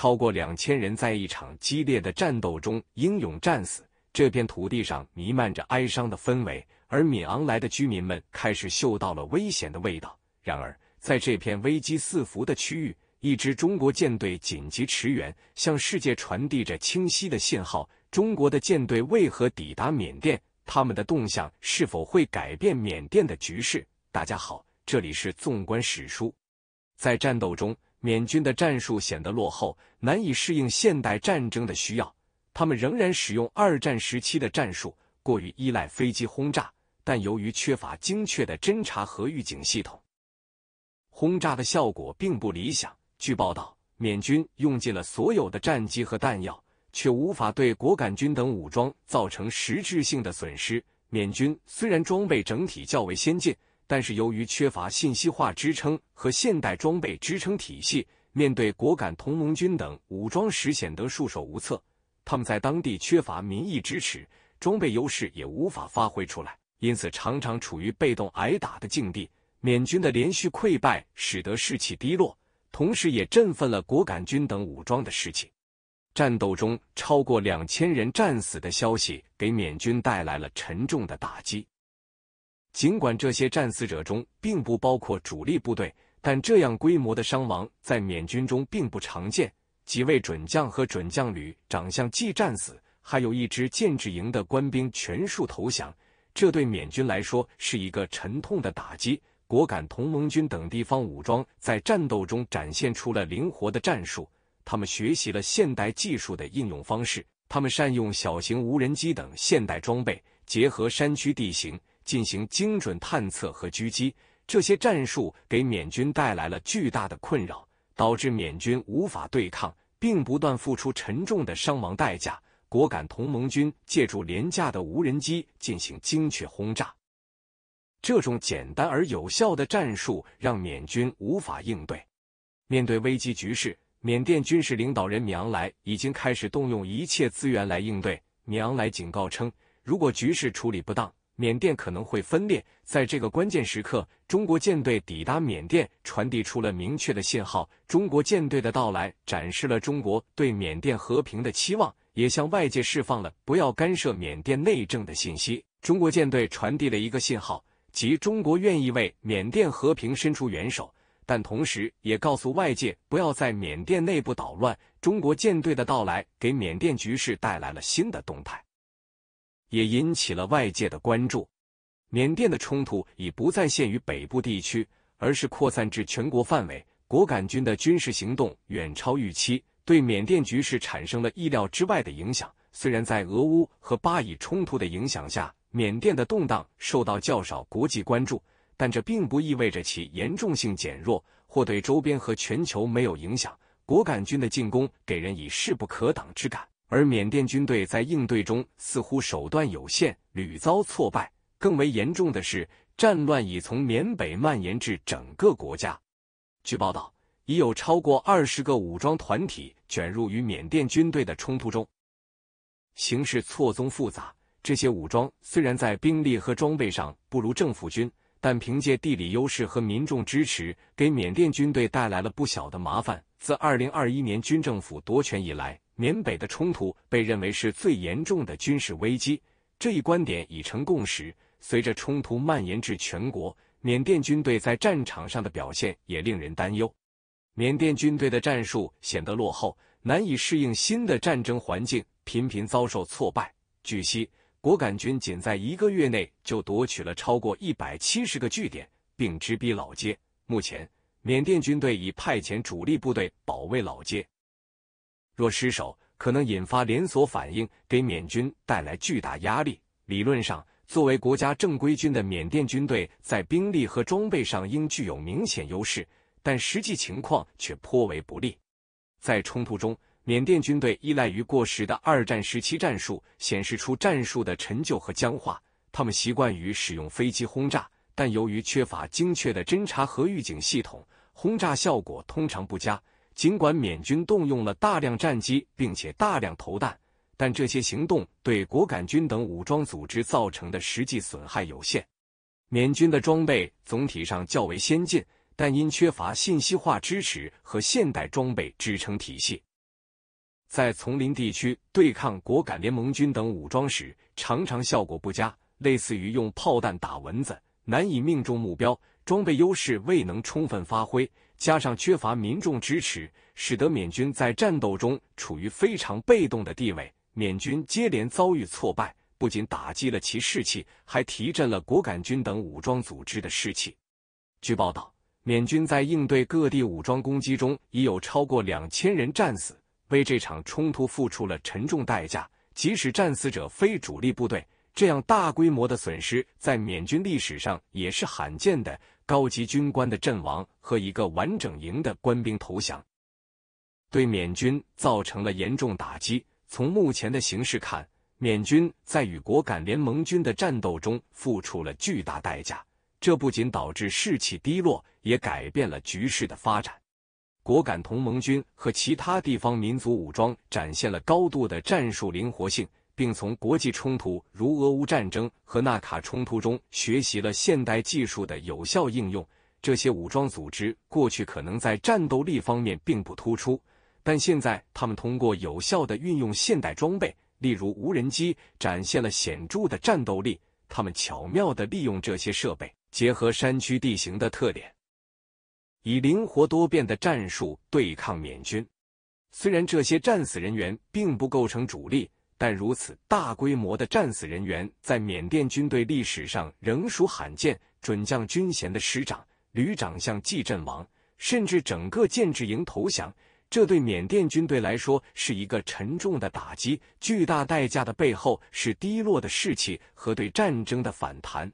超过两千人在一场激烈的战斗中英勇战死，这片土地上弥漫着哀伤的氛围，而敏昂莱的居民们开始嗅到了危险的味道。然而，在这片危机四伏的区域，一支中国舰队紧急驰援，向世界传递着清晰的信号。中国的舰队为何抵达缅甸？他们的动向是否会改变缅甸的局势？大家好，这里是纵观史书，在战斗中。缅军的战术显得落后，难以适应现代战争的需要。他们仍然使用二战时期的战术，过于依赖飞机轰炸，但由于缺乏精确的侦察和预警系统，轰炸的效果并不理想。据报道，缅军用尽了所有的战机和弹药，却无法对果敢军等武装造成实质性的损失。缅军虽然装备整体较为先进。但是由于缺乏信息化支撑和现代装备支撑体系，面对果敢同盟军等武装，时显得束手无策。他们在当地缺乏民意支持，装备优势也无法发挥出来，因此常常处于被动挨打的境地。缅军的连续溃败使得士气低落，同时也振奋了果敢军等武装的士气。战斗中超过两千人战死的消息，给缅军带来了沉重的打击。尽管这些战死者中并不包括主力部队，但这样规模的伤亡在缅军中并不常见。几位准将和准将旅长相继战死，还有一支建制营的官兵全数投降。这对缅军来说是一个沉痛的打击。果敢同盟军等地方武装在战斗中展现出了灵活的战术，他们学习了现代技术的应用方式，他们善用小型无人机等现代装备，结合山区地形。进行精准探测和狙击，这些战术给缅军带来了巨大的困扰，导致缅军无法对抗，并不断付出沉重的伤亡代价。果敢同盟军借助廉价的无人机进行精确轰炸，这种简单而有效的战术让缅军无法应对。面对危机局势，缅甸军事领导人米昂莱已经开始动用一切资源来应对。米昂莱警告称，如果局势处理不当，缅甸可能会分裂，在这个关键时刻，中国舰队抵达缅甸，传递出了明确的信号。中国舰队的到来展示了中国对缅甸和平的期望，也向外界释放了不要干涉缅甸内政的信息。中国舰队传递了一个信号，即中国愿意为缅甸和平伸出援手，但同时也告诉外界不要在缅甸内部捣乱。中国舰队的到来给缅甸局势带来了新的动态。也引起了外界的关注。缅甸的冲突已不再限于北部地区，而是扩散至全国范围。果敢军的军事行动远超预期，对缅甸局势产生了意料之外的影响。虽然在俄乌和巴以冲突的影响下，缅甸的动荡受到较少国际关注，但这并不意味着其严重性减弱或对周边和全球没有影响。果敢军的进攻给人以势不可挡之感。而缅甸军队在应对中似乎手段有限，屡遭挫败。更为严重的是，战乱已从缅北蔓延至整个国家。据报道，已有超过二十个武装团体卷入与缅甸军队的冲突中，形势错综复杂。这些武装虽然在兵力和装备上不如政府军，但凭借地理优势和民众支持，给缅甸军队带来了不小的麻烦。自二零二一年军政府夺权以来，缅北的冲突被认为是最严重的军事危机，这一观点已成共识。随着冲突蔓延至全国，缅甸军队在战场上的表现也令人担忧。缅甸军队的战术显得落后，难以适应新的战争环境，频频遭受挫败。据悉，果敢军仅在一个月内就夺取了超过一百七十个据点，并直逼老街。目前，缅甸军队已派遣主力部队保卫老街。若失手，可能引发连锁反应，给缅军带来巨大压力。理论上，作为国家正规军的缅甸军队，在兵力和装备上应具有明显优势，但实际情况却颇为不利。在冲突中，缅甸军队依赖于过时的二战时期战术，显示出战术的陈旧和僵化。他们习惯于使用飞机轰炸，但由于缺乏精确的侦察和预警系统，轰炸效果通常不佳。尽管缅军动用了大量战机，并且大量投弹，但这些行动对果敢军等武装组织造成的实际损害有限。缅军的装备总体上较为先进，但因缺乏信息化支持和现代装备支撑体系，在丛林地区对抗果敢联盟军等武装时，常常效果不佳，类似于用炮弹打蚊子。难以命中目标，装备优势未能充分发挥，加上缺乏民众支持，使得缅军在战斗中处于非常被动的地位。缅军接连遭遇挫败，不仅打击了其士气，还提振了果敢军等武装组织的士气。据报道，缅军在应对各地武装攻击中，已有超过两千人战死，为这场冲突付出了沉重代价。即使战死者非主力部队。这样大规模的损失在缅军历史上也是罕见的。高级军官的阵亡和一个完整营的官兵投降，对缅军造成了严重打击。从目前的形势看，缅军在与果敢联盟军的战斗中付出了巨大代价，这不仅导致士气低落，也改变了局势的发展。果敢同盟军和其他地方民族武装展现了高度的战术灵活性。并从国际冲突，如俄乌战争和纳卡冲突中学习了现代技术的有效应用。这些武装组织过去可能在战斗力方面并不突出，但现在他们通过有效的运用现代装备，例如无人机，展现了显著的战斗力。他们巧妙的利用这些设备，结合山区地形的特点，以灵活多变的战术对抗缅军。虽然这些战死人员并不构成主力。但如此大规模的战死人员，在缅甸军队历史上仍属罕见。准将军衔的师长、旅长相继阵亡，甚至整个建制营投降，这对缅甸军队来说是一个沉重的打击。巨大代价的背后是低落的士气和对战争的反弹。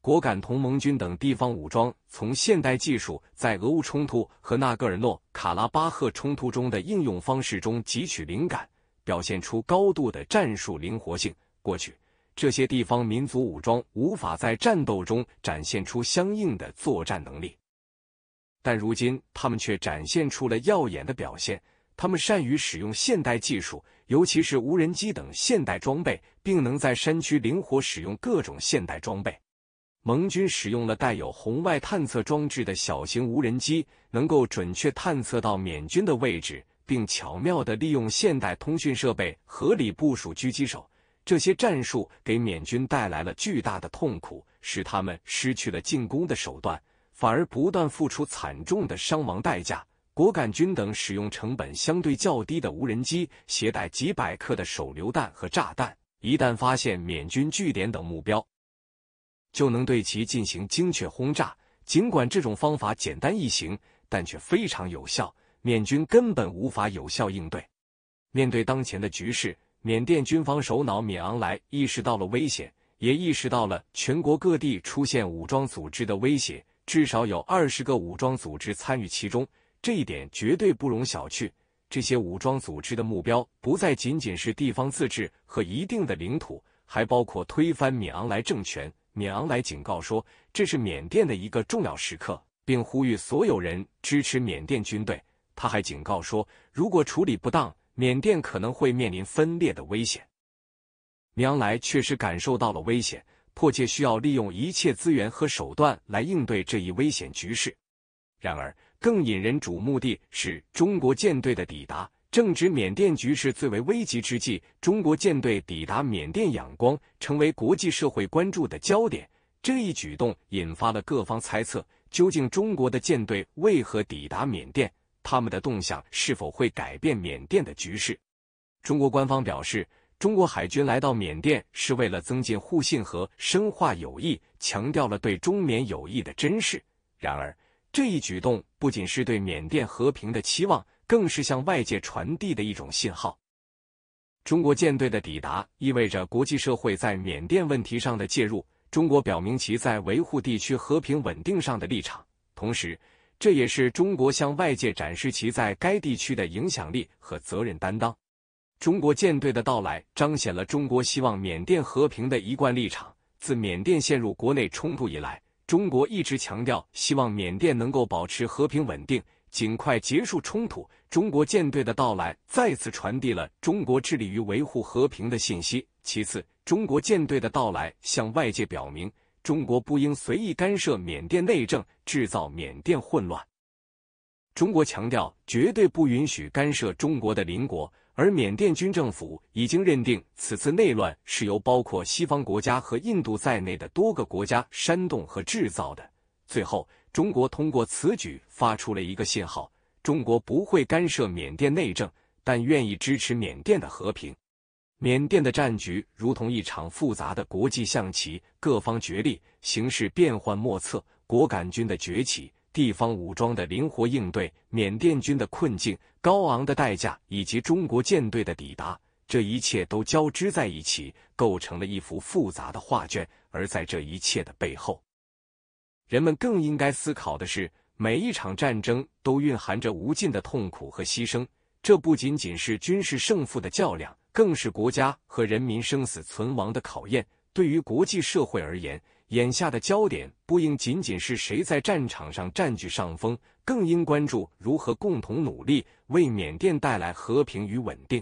果敢同盟军等地方武装从现代技术在俄乌冲突和纳戈尔诺卡拉巴赫冲突中的应用方式中汲取灵感。表现出高度的战术灵活性。过去，这些地方民族武装无法在战斗中展现出相应的作战能力，但如今他们却展现出了耀眼的表现。他们善于使用现代技术，尤其是无人机等现代装备，并能在山区灵活使用各种现代装备。盟军使用了带有红外探测装置的小型无人机，能够准确探测到缅军的位置。并巧妙地利用现代通讯设备，合理部署狙击手，这些战术给缅军带来了巨大的痛苦，使他们失去了进攻的手段，反而不断付出惨重的伤亡代价。果敢军等使用成本相对较低的无人机，携带几百克的手榴弹和炸弹，一旦发现缅军据点等目标，就能对其进行精确轰炸。尽管这种方法简单易行，但却非常有效。缅军根本无法有效应对。面对当前的局势，缅甸军方首脑敏昂莱意识到了危险，也意识到了全国各地出现武装组织的威胁。至少有二十个武装组织参与其中，这一点绝对不容小觑。这些武装组织的目标不再仅仅是地方自治和一定的领土，还包括推翻敏昂莱政权。敏昂莱警告说：“这是缅甸的一个重要时刻，并呼吁所有人支持缅甸军队。”他还警告说，如果处理不当，缅甸可能会面临分裂的危险。娘来确实感受到了危险，迫切需要利用一切资源和手段来应对这一危险局势。然而，更引人瞩目的是中国舰队的抵达，正值缅甸局势最为危急之际。中国舰队抵达缅甸仰光，成为国际社会关注的焦点。这一举动引发了各方猜测：究竟中国的舰队为何抵达缅甸？他们的动向是否会改变缅甸的局势？中国官方表示，中国海军来到缅甸是为了增进互信和深化友谊，强调了对中缅友谊的珍视。然而，这一举动不仅是对缅甸和平的期望，更是向外界传递的一种信号。中国舰队的抵达意味着国际社会在缅甸问题上的介入。中国表明其在维护地区和平稳定上的立场，同时。这也是中国向外界展示其在该地区的影响力和责任担当。中国舰队的到来彰显了中国希望缅甸和平的一贯立场。自缅甸陷入国内冲突以来，中国一直强调希望缅甸能够保持和平稳定，尽快结束冲突。中国舰队的到来再次传递了中国致力于维护和平的信息。其次，中国舰队的到来向外界表明。中国不应随意干涉缅甸内政，制造缅甸混乱。中国强调绝对不允许干涉中国的邻国，而缅甸军政府已经认定此次内乱是由包括西方国家和印度在内的多个国家煽动和制造的。最后，中国通过此举发出了一个信号：中国不会干涉缅甸内政，但愿意支持缅甸的和平。缅甸的战局如同一场复杂的国际象棋，各方角力，形势变幻莫测。果敢军的崛起，地方武装的灵活应对，缅甸军的困境，高昂的代价，以及中国舰队的抵达，这一切都交织在一起，构成了一幅复杂的画卷。而在这一切的背后，人们更应该思考的是：每一场战争都蕴含着无尽的痛苦和牺牲，这不仅仅是军事胜负的较量。更是国家和人民生死存亡的考验。对于国际社会而言，眼下的焦点不应仅仅是谁在战场上占据上风，更应关注如何共同努力，为缅甸带来和平与稳定。